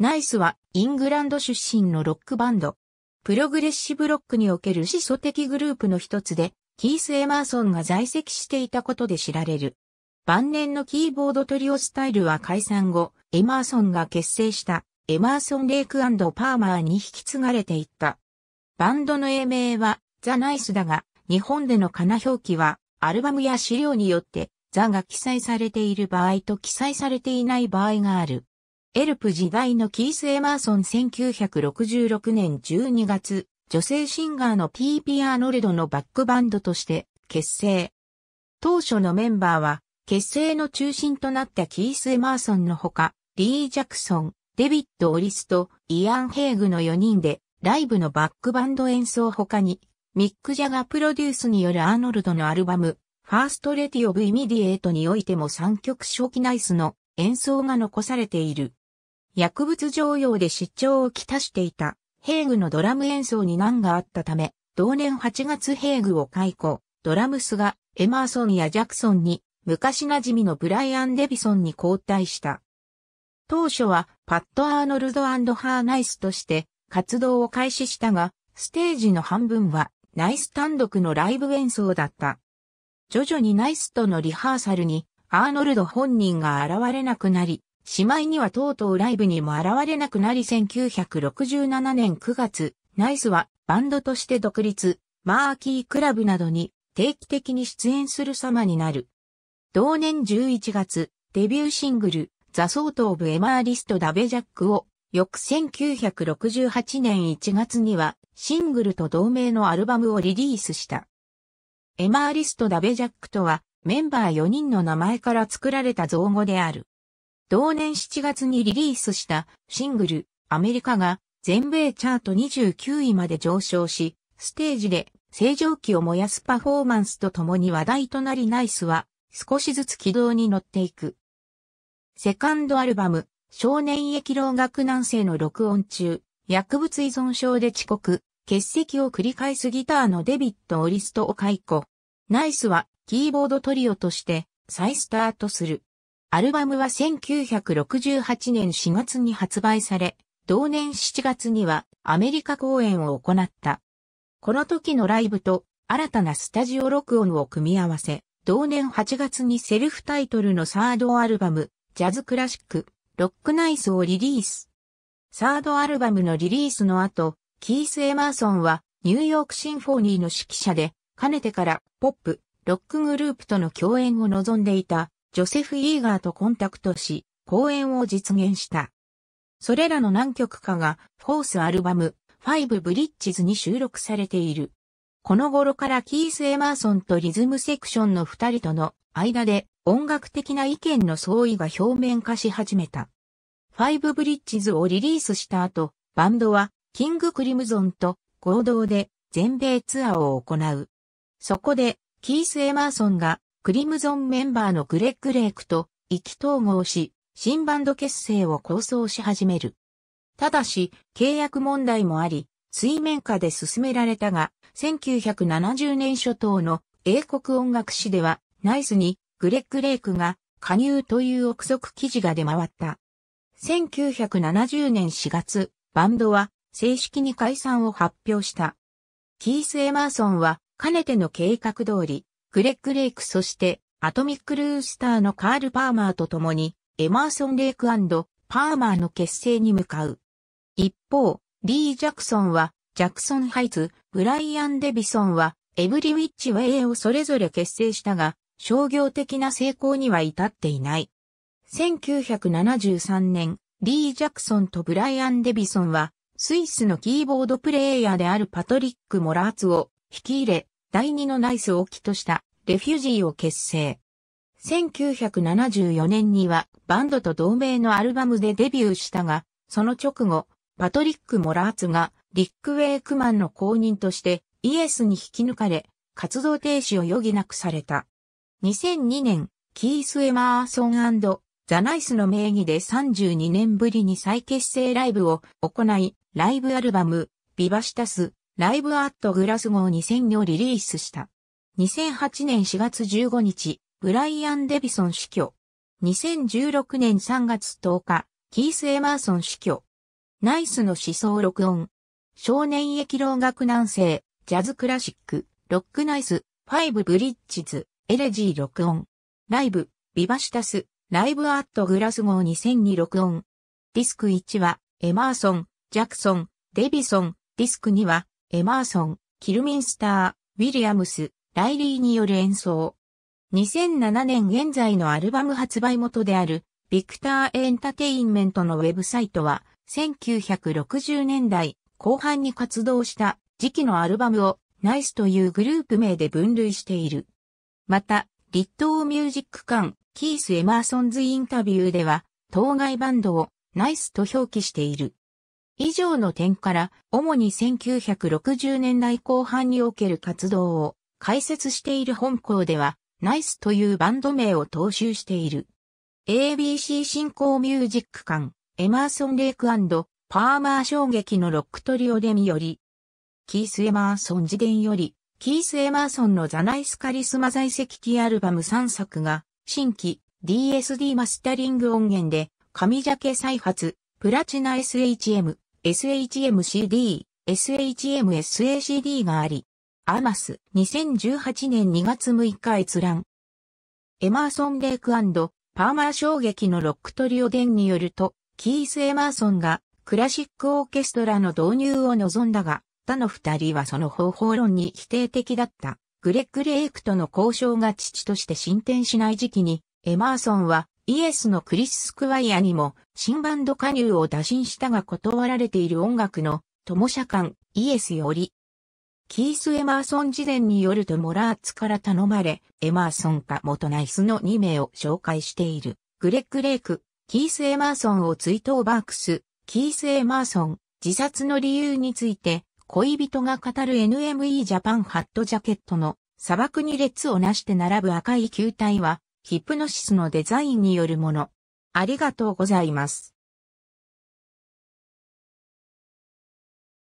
ナイスはイングランド出身のロックバンド。プログレッシブロックにおける始祖的グループの一つで、キース・エマーソンが在籍していたことで知られる。晩年のキーボードトリオスタイルは解散後、エマーソンが結成したエマーソン・レイクパーマーに引き継がれていった。バンドの英名はザ・ナイスだが、日本での金表記はアルバムや資料によってザが記載されている場合と記載されていない場合がある。エルプ時代のキース・エマーソン1966年12月、女性シンガーの P.P. アーノルドのバックバンドとして結成。当初のメンバーは、結成の中心となったキース・エマーソンのほか、リー・ジャクソン、デビッド・オリスとイアン・ヘイグの4人で、ライブのバックバンド演奏ほかに、ミック・ジャガプロデュースによるアーノルドのアルバム、ファースト・レティ・オブ・イミディエイトにおいても3曲初期ナイスの演奏が残されている。薬物常用で失調をきたしていた、ヘーグのドラム演奏に難があったため、同年8月ヘーグを解雇、ドラムスがエマーソンやジャクソンに、昔馴染みのブライアン・デビソンに交代した。当初はパット・アーノルドハーナイスとして活動を開始したが、ステージの半分はナイス単独のライブ演奏だった。徐々にナイスとのリハーサルにアーノルド本人が現れなくなり、しまいにはとうとうライブにも現れなくなり1967年9月、ナイスはバンドとして独立、マーキークラブなどに定期的に出演する様になる。同年11月、デビューシングル、ザ・ソート・オブ・エマーリスト・ダベジャックを、翌1968年1月には、シングルと同名のアルバムをリリースした。エマーリスト・ダベジャックとは、メンバー4人の名前から作られた造語である。同年7月にリリースしたシングル、アメリカが全米チャート29位まで上昇し、ステージで正常期を燃やすパフォーマンスとともに話題となりナイスは少しずつ軌道に乗っていく。セカンドアルバム、少年液老学男性の録音中、薬物依存症で遅刻、欠席を繰り返すギターのデビット・オリストを解雇。ナイスはキーボードトリオとして再スタートする。アルバムは1968年4月に発売され、同年7月にはアメリカ公演を行った。この時のライブと新たなスタジオ録音を組み合わせ、同年8月にセルフタイトルのサードアルバム、ジャズクラシック、ロックナイスをリリース。サードアルバムのリリースの後、キース・エマーソンはニューヨークシンフォニーの指揮者で、かねてからポップ、ロックグループとの共演を望んでいたジョセフ・イーガーとコンタクトし、公演を実現した。それらの何曲かが、フォースアルバム、ファイブ・ブリッジズに収録されている。この頃からキース・エマーソンとリズムセクションの二人との間で音楽的な意見の相違が表面化し始めた。ファイブブリッジズをリリースした後、バンドはキング・クリムゾンと合同で全米ツアーを行う。そこでキース・エマーソンがクリムゾンメンバーのグレッグ・レイクと意気統合し、新バンド結成を構想し始める。ただし、契約問題もあり、水面下で進められたが、1970年初頭の英国音楽誌では、ナイスにグレッグ・レイクが加入という憶測記事が出回った。1970年4月、バンドは正式に解散を発表した。キース・エマーソンは、かねての計画通り、グレッグ・レイクそして、アトミック・ルースターのカール・パーマーと共に、エマーソン・レイクパーマーの結成に向かう。一方、リー・ジャクソンは、ジャクソン・ハイツ、ブライアン・デビソンは、エブリ・ウィッチ・ウェイをそれぞれ結成したが、商業的な成功には至っていない。1973年、リー・ジャクソンとブライアン・デビソンは、スイスのキーボードプレイヤーであるパトリック・モラーツを引き入れ、第二のナイスを起としたレフュジーを結成。1974年にはバンドと同名のアルバムでデビューしたが、その直後、パトリック・モラーツがリック・ウェイクマンの後任としてイエスに引き抜かれ、活動停止を余儀なくされた。2002年、キース・エマーソンザ・ナイスの名義で32年ぶりに再結成ライブを行い、ライブアルバム、ビバシタス、ライブアットグラスゴー2000をリリースした。2008年4月15日、ブライアン・デビソン死去。2016年3月10日、キース・エマーソン死去。ナイスの思想録音。少年駅老学南西、ジャズクラシック、ロックナイス、ファイブブリッジズ、エレジー録音。ライブ、ビバシタス、ライブアットグラスゴー2002録音。ディスク1は、エマーソン、ジャクソン、デビソン、ディスク2は、エマーソン、キルミンスター、ウィリアムス、ライリーによる演奏。2007年現在のアルバム発売元である、ビクターエンタテインメントのウェブサイトは、1960年代後半に活動した時期のアルバムをナイスというグループ名で分類している。また、立東ミュージック館キース・エマーソンズインタビューでは、当該バンドをナイスと表記している。以上の点から、主に1960年代後半における活動を解説している本校では、ナイスというバンド名を踏襲している。ABC 進興ミュージック館、エマーソン・レイクパーマー衝撃のロックトリオデミより、キース・エマーソン自伝より、キース・エマーソンのザ・ナイス・カリスマ在籍期アルバム3作が、新規 DSD マスタリング音源で、紙ジャケ再発、プラチナ SHM、SHMCD、SHMSACD があり、アマス2018年2月6日閲覧。エマーソン・レイクパーマー衝撃のロックトリオ伝によると、キース・エマーソンがクラシックオーケストラの導入を望んだが、他の二人はその方法論に否定的だった。グレッグ・レイクとの交渉が父として進展しない時期に、エマーソンはイエスのクリス・スクワイアにも新バンド加入を打診したが断られている音楽の友社間イエスより。キース・エマーソン事前によるとモラーツから頼まれ、エマーソンか元ナイスの2名を紹介している。グレッグ・レイク、キース・エマーソンを追悼バークス、キース・エマーソン、自殺の理由について、恋人が語る NME ジャパンハットジャケットの砂漠に列をなして並ぶ赤い球体は、ヒプノシスのデザインによるもの。ありがとうございます。